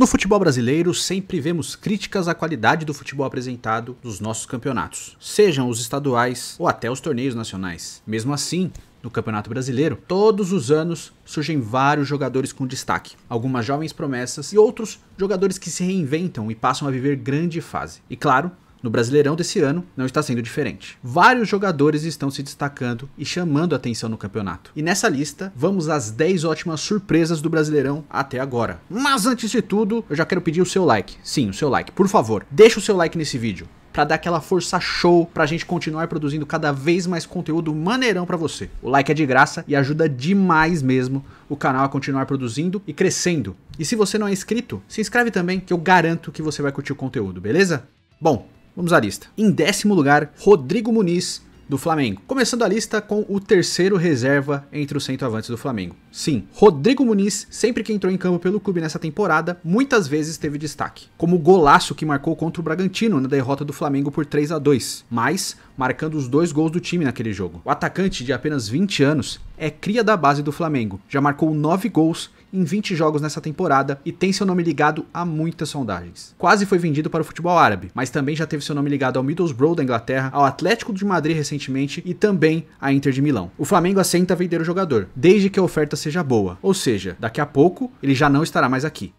No futebol brasileiro, sempre vemos críticas à qualidade do futebol apresentado nos nossos campeonatos, sejam os estaduais ou até os torneios nacionais. Mesmo assim, no Campeonato Brasileiro, todos os anos surgem vários jogadores com destaque, algumas jovens promessas e outros jogadores que se reinventam e passam a viver grande fase. E claro, no Brasileirão desse ano, não está sendo diferente. Vários jogadores estão se destacando e chamando atenção no campeonato. E nessa lista, vamos às 10 ótimas surpresas do Brasileirão até agora. Mas antes de tudo, eu já quero pedir o seu like. Sim, o seu like. Por favor, deixa o seu like nesse vídeo para dar aquela força show para a gente continuar produzindo cada vez mais conteúdo maneirão para você. O like é de graça e ajuda demais mesmo o canal a continuar produzindo e crescendo. E se você não é inscrito, se inscreve também que eu garanto que você vai curtir o conteúdo, beleza? Bom, Vamos à lista. Em décimo lugar, Rodrigo Muniz, do Flamengo. Começando a lista com o terceiro reserva entre os centroavantes do Flamengo. Sim, Rodrigo Muniz, sempre que entrou em campo pelo clube nessa temporada, muitas vezes teve destaque, como o golaço que marcou contra o Bragantino na derrota do Flamengo por 3 a 2, mas marcando os dois gols do time naquele jogo. O atacante de apenas 20 anos é cria da base do Flamengo, já marcou 9 gols em 20 jogos nessa temporada e tem seu nome ligado a muitas sondagens. Quase foi vendido para o futebol árabe, mas também já teve seu nome ligado ao Middlesbrough da Inglaterra, ao Atlético de Madrid recentemente e também à Inter de Milão. O Flamengo assenta vender o jogador, desde que a oferta seja boa, ou seja, daqui a pouco ele já não estará mais aqui.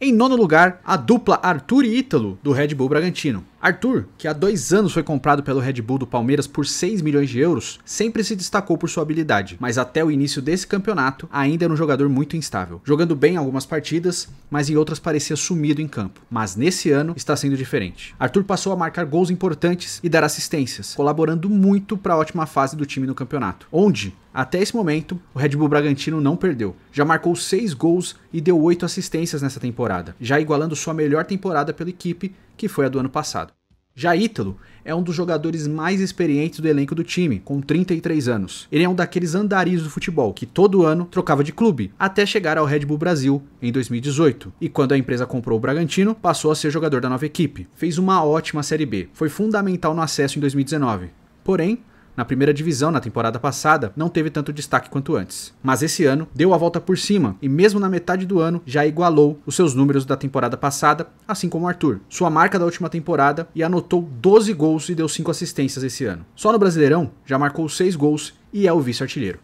Em nono lugar, a dupla Arthur e Ítalo do Red Bull Bragantino. Arthur, que há dois anos foi comprado pelo Red Bull do Palmeiras por 6 milhões de euros, sempre se destacou por sua habilidade, mas até o início desse campeonato ainda era um jogador muito instável, jogando bem algumas partidas, mas em outras parecia sumido em campo. Mas nesse ano está sendo diferente. Arthur passou a marcar gols importantes e dar assistências, colaborando muito para a ótima fase do time no campeonato, onde até esse momento, o Red Bull Bragantino não perdeu. Já marcou 6 gols e deu 8 assistências nessa temporada, já igualando sua melhor temporada pela equipe, que foi a do ano passado. Já Ítalo é um dos jogadores mais experientes do elenco do time, com 33 anos. Ele é um daqueles andarilhos do futebol que todo ano trocava de clube, até chegar ao Red Bull Brasil em 2018. E quando a empresa comprou o Bragantino, passou a ser jogador da nova equipe. Fez uma ótima Série B, foi fundamental no acesso em 2019. Porém, na primeira divisão na temporada passada, não teve tanto destaque quanto antes. Mas esse ano deu a volta por cima e, mesmo na metade do ano, já igualou os seus números da temporada passada, assim como Arthur, sua marca da última temporada, e anotou 12 gols e deu 5 assistências esse ano. Só no Brasileirão já marcou 6 gols e é o vice-artilheiro.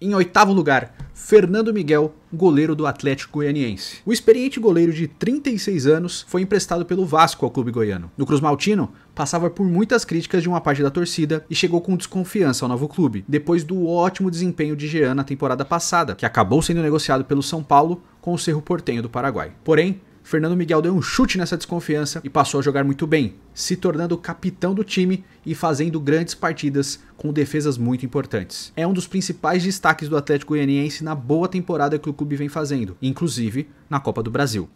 Em oitavo lugar, Fernando Miguel, goleiro do Atlético Goianiense. O experiente goleiro de 36 anos foi emprestado pelo Vasco ao clube goiano. No Cruz Maltino, passava por muitas críticas de uma parte da torcida e chegou com desconfiança ao novo clube, depois do ótimo desempenho de Jean na temporada passada, que acabou sendo negociado pelo São Paulo com o Cerro Portenho do Paraguai. Porém, Fernando Miguel deu um chute nessa desconfiança e passou a jogar muito bem, se tornando capitão do time e fazendo grandes partidas com defesas muito importantes. É um dos principais destaques do Atlético Goianiense na boa temporada que o clube vem fazendo, inclusive na Copa do Brasil.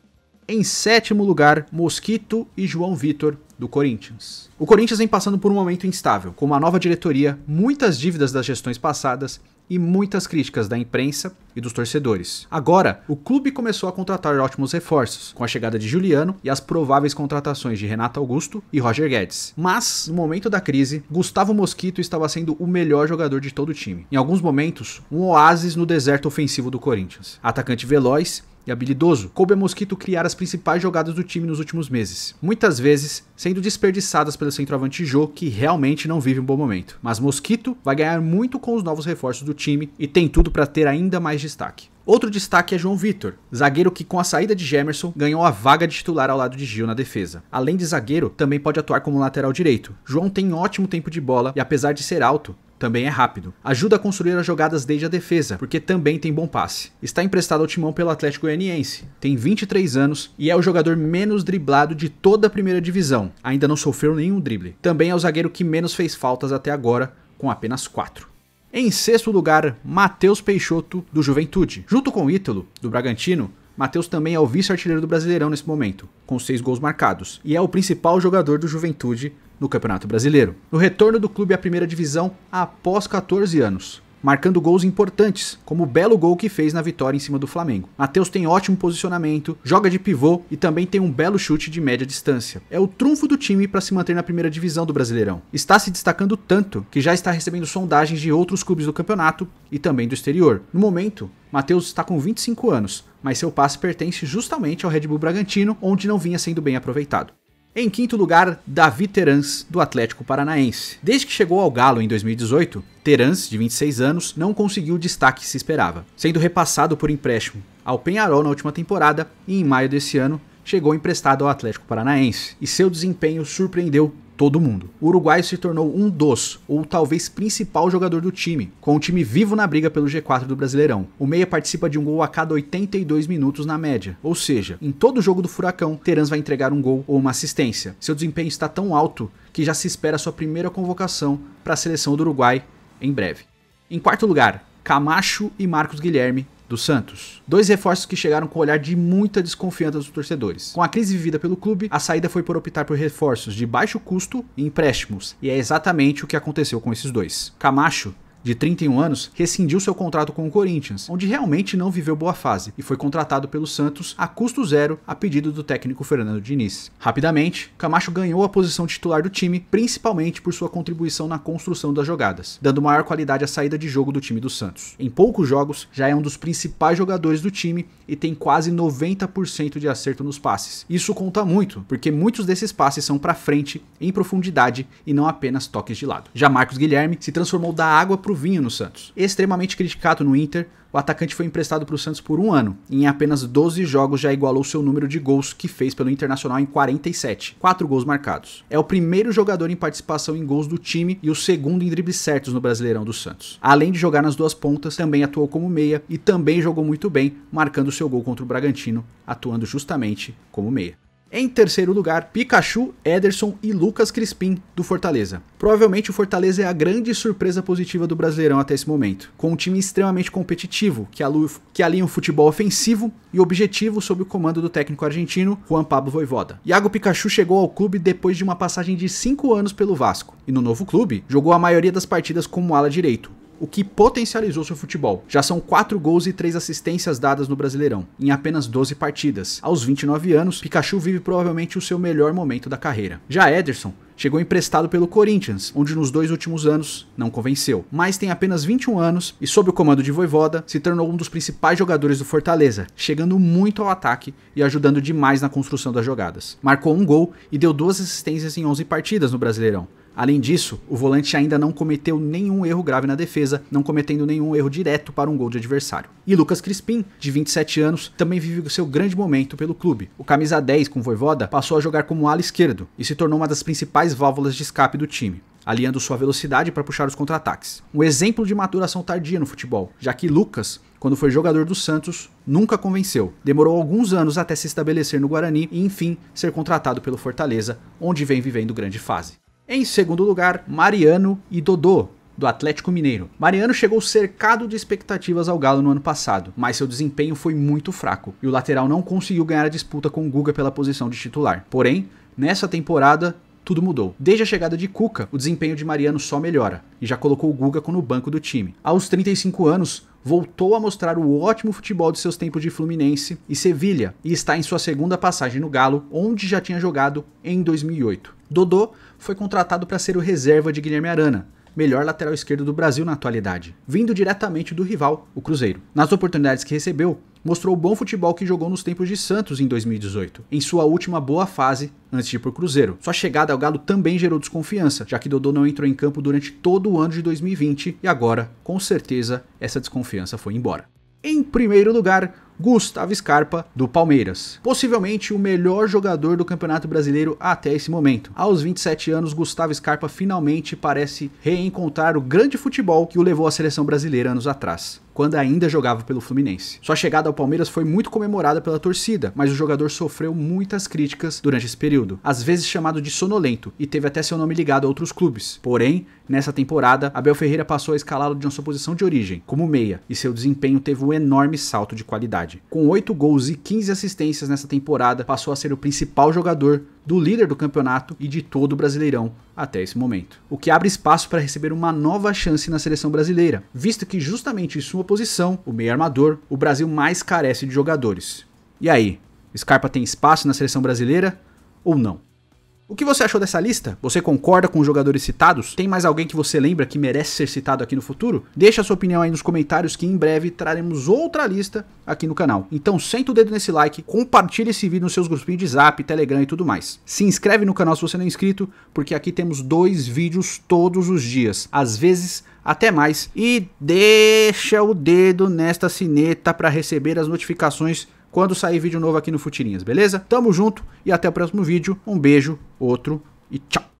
Em sétimo lugar, Mosquito e João Vitor, do Corinthians. O Corinthians vem passando por um momento instável, com uma nova diretoria, muitas dívidas das gestões passadas e muitas críticas da imprensa e dos torcedores. Agora, o clube começou a contratar ótimos reforços, com a chegada de Juliano e as prováveis contratações de Renato Augusto e Roger Guedes. Mas, no momento da crise, Gustavo Mosquito estava sendo o melhor jogador de todo o time. Em alguns momentos, um oásis no deserto ofensivo do Corinthians. Atacante veloz e habilidoso, coube a Mosquito criar as principais jogadas do time nos últimos meses, muitas vezes sendo desperdiçadas pelo centroavante Jô, que realmente não vive um bom momento. Mas Mosquito vai ganhar muito com os novos reforços do time e tem tudo para ter ainda mais destaque. Outro destaque é João Vitor, zagueiro que com a saída de Gemerson ganhou a vaga de titular ao lado de Gil na defesa. Além de zagueiro, também pode atuar como lateral direito. João tem ótimo tempo de bola e apesar de ser alto, também é rápido. Ajuda a construir as jogadas desde a defesa, porque também tem bom passe. Está emprestado ao timão pelo Atlético Goianiense, tem 23 anos e é o jogador menos driblado de toda a primeira divisão. Ainda não sofreu nenhum drible. Também é o zagueiro que menos fez faltas até agora, com apenas 4. Em sexto lugar, Matheus Peixoto, do Juventude. Junto com Ítalo, do Bragantino, Matheus também é o vice-artilheiro do Brasileirão nesse momento, com seis gols marcados, e é o principal jogador do Juventude no Campeonato Brasileiro. No retorno do clube à primeira divisão após 14 anos, marcando gols importantes, como o belo gol que fez na vitória em cima do Flamengo. Matheus tem ótimo posicionamento, joga de pivô e também tem um belo chute de média distância. É o trunfo do time para se manter na primeira divisão do Brasileirão. Está se destacando tanto que já está recebendo sondagens de outros clubes do campeonato e também do exterior. No momento, Matheus está com 25 anos, mas seu passe pertence justamente ao Red Bull Bragantino, onde não vinha sendo bem aproveitado. Em quinto lugar, Davi Terans, do Atlético Paranaense. Desde que chegou ao Galo em 2018, Terans, de 26 anos, não conseguiu o destaque que se esperava, sendo repassado por empréstimo ao Penharol na última temporada e em maio desse ano chegou emprestado ao Atlético Paranaense. E seu desempenho surpreendeu todo mundo. O Uruguai se tornou um dos, ou talvez principal jogador do time, com o time vivo na briga pelo G4 do Brasileirão. O Meia participa de um gol a cada 82 minutos na média, ou seja, em todo jogo do Furacão, Terans vai entregar um gol ou uma assistência. Seu desempenho está tão alto que já se espera sua primeira convocação para a seleção do Uruguai em breve. Em quarto lugar, Camacho e Marcos Guilherme do Santos. Dois reforços que chegaram com o olhar de muita desconfiança dos torcedores. Com a crise vivida pelo clube, a saída foi por optar por reforços de baixo custo e empréstimos, e é exatamente o que aconteceu com esses dois. Camacho de 31 anos, rescindiu seu contrato com o Corinthians, onde realmente não viveu boa fase e foi contratado pelo Santos a custo zero a pedido do técnico Fernando Diniz. Rapidamente, Camacho ganhou a posição titular do time, principalmente por sua contribuição na construção das jogadas, dando maior qualidade à saída de jogo do time do Santos. Em poucos jogos, já é um dos principais jogadores do time e tem quase 90% de acerto nos passes. Isso conta muito, porque muitos desses passes são para frente, em profundidade e não apenas toques de lado. Já Marcos Guilherme se transformou da água para vinho no Santos. Extremamente criticado no Inter, o atacante foi emprestado para o Santos por um ano e em apenas 12 jogos já igualou seu número de gols que fez pelo Internacional em 47, 4 gols marcados. É o primeiro jogador em participação em gols do time e o segundo em dribles certos no Brasileirão do Santos. Além de jogar nas duas pontas, também atuou como meia e também jogou muito bem, marcando seu gol contra o Bragantino, atuando justamente como meia. Em terceiro lugar, Pikachu, Ederson e Lucas Crispim, do Fortaleza. Provavelmente o Fortaleza é a grande surpresa positiva do Brasileirão até esse momento, com um time extremamente competitivo, que, alu que alinha um futebol ofensivo e objetivo sob o comando do técnico argentino Juan Pablo Voivoda. Iago Pikachu chegou ao clube depois de uma passagem de 5 anos pelo Vasco, e no novo clube jogou a maioria das partidas como ala direito, o que potencializou seu futebol. Já são 4 gols e 3 assistências dadas no Brasileirão, em apenas 12 partidas. Aos 29 anos, Pikachu vive provavelmente o seu melhor momento da carreira. Já Ederson Chegou emprestado pelo Corinthians, onde nos dois últimos anos não convenceu, mas tem apenas 21 anos e, sob o comando de Voivoda, se tornou um dos principais jogadores do Fortaleza, chegando muito ao ataque e ajudando demais na construção das jogadas. Marcou um gol e deu duas assistências em 11 partidas no Brasileirão, Além disso, o volante ainda não cometeu nenhum erro grave na defesa, não cometendo nenhum erro direto para um gol de adversário. E Lucas Crispim, de 27 anos, também vive o seu grande momento pelo clube. O camisa 10 com Voivoda passou a jogar como ala esquerdo e se tornou uma das principais válvulas de escape do time aliando sua velocidade para puxar os contra-ataques. Um exemplo de maturação tardia no futebol, já que Lucas, quando foi jogador do Santos, nunca convenceu. Demorou alguns anos até se estabelecer no Guarani e, enfim, ser contratado pelo Fortaleza, onde vem vivendo grande fase. Em segundo lugar, Mariano e Dodô, do Atlético Mineiro. Mariano chegou cercado de expectativas ao Galo no ano passado, mas seu desempenho foi muito fraco e o lateral não conseguiu ganhar a disputa com o Guga pela posição de titular. Porém, nessa temporada, tudo mudou. Desde a chegada de Cuca, o desempenho de Mariano só melhora e já colocou o Guga no banco do time. Aos 35 anos, voltou a mostrar o ótimo futebol de seus tempos de Fluminense e Sevilha e está em sua segunda passagem no Galo, onde já tinha jogado em 2008. Dodô foi contratado para ser o reserva de Guilherme Arana, melhor lateral esquerdo do Brasil na atualidade, vindo diretamente do rival, o Cruzeiro. Nas oportunidades que recebeu, mostrou o bom futebol que jogou nos tempos de Santos em 2018, em sua última boa fase antes de ir para o Cruzeiro. Sua chegada ao Galo também gerou desconfiança, já que Dodô não entrou em campo durante todo o ano de 2020 e agora, com certeza, essa desconfiança foi embora. Em primeiro lugar, Gustavo Scarpa, do Palmeiras. Possivelmente o melhor jogador do Campeonato Brasileiro até esse momento. Aos 27 anos, Gustavo Scarpa finalmente parece reencontrar o grande futebol que o levou à seleção brasileira anos atrás quando ainda jogava pelo Fluminense. Sua chegada ao Palmeiras foi muito comemorada pela torcida, mas o jogador sofreu muitas críticas durante esse período, às vezes chamado de sonolento, e teve até seu nome ligado a outros clubes. Porém, nessa temporada, Abel Ferreira passou a escalá-lo de uma sua posição de origem, como meia, e seu desempenho teve um enorme salto de qualidade. Com 8 gols e 15 assistências nessa temporada, passou a ser o principal jogador do líder do campeonato e de todo o Brasileirão até esse momento. O que abre espaço para receber uma nova chance na seleção brasileira, visto que justamente em sua posição, o meio armador, o Brasil mais carece de jogadores. E aí, Scarpa tem espaço na seleção brasileira ou não? O que você achou dessa lista? Você concorda com os jogadores citados? Tem mais alguém que você lembra que merece ser citado aqui no futuro? Deixa a sua opinião aí nos comentários que em breve traremos outra lista aqui no canal. Então senta o dedo nesse like, compartilha esse vídeo nos seus grupinhos de zap, telegram e tudo mais. Se inscreve no canal se você não é inscrito, porque aqui temos dois vídeos todos os dias. Às vezes até mais e deixa o dedo nesta sineta para receber as notificações quando sair vídeo novo aqui no Futirinhas, beleza? Tamo junto e até o próximo vídeo. Um beijo, outro e tchau!